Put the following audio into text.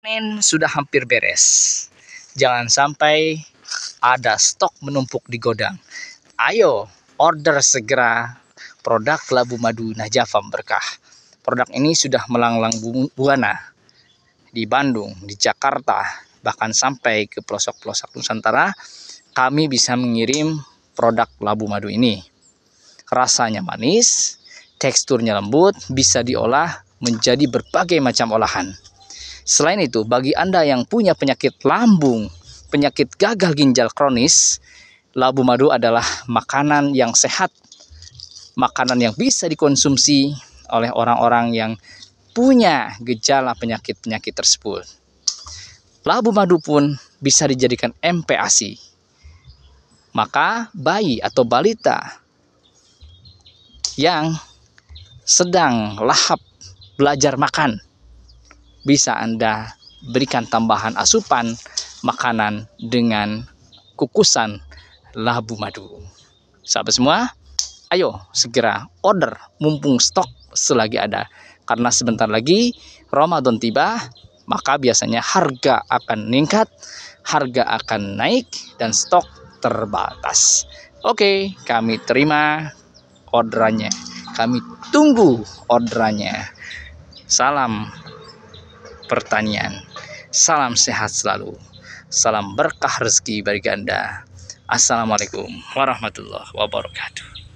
panen sudah hampir beres. Jangan sampai ada stok menumpuk di godang. Ayo order segera produk Labu Madu Najafam Berkah. Produk ini sudah melanglang buana di Bandung, di Jakarta, bahkan sampai ke pelosok-pelosok Nusantara. Kami bisa mengirim produk Labu Madu ini. Rasanya manis, teksturnya lembut, bisa diolah menjadi berbagai macam olahan. Selain itu, bagi Anda yang punya penyakit lambung, penyakit gagal ginjal kronis, labu madu adalah makanan yang sehat, makanan yang bisa dikonsumsi oleh orang-orang yang punya gejala penyakit-penyakit tersebut. Labu madu pun bisa dijadikan MPASI. Maka bayi atau balita yang sedang lahap belajar makan bisa Anda berikan tambahan asupan makanan dengan kukusan labu madu. Sahabat semua, ayo segera order mumpung stok selagi ada. Karena sebentar lagi Ramadan tiba, maka biasanya harga akan meningkat, harga akan naik, dan stok terbatas. Oke, kami terima orderannya. Kami tunggu orderannya. Salam pertanian. Salam sehat selalu. Salam berkah rezeki bagi Anda. Assalamualaikum warahmatullahi wabarakatuh.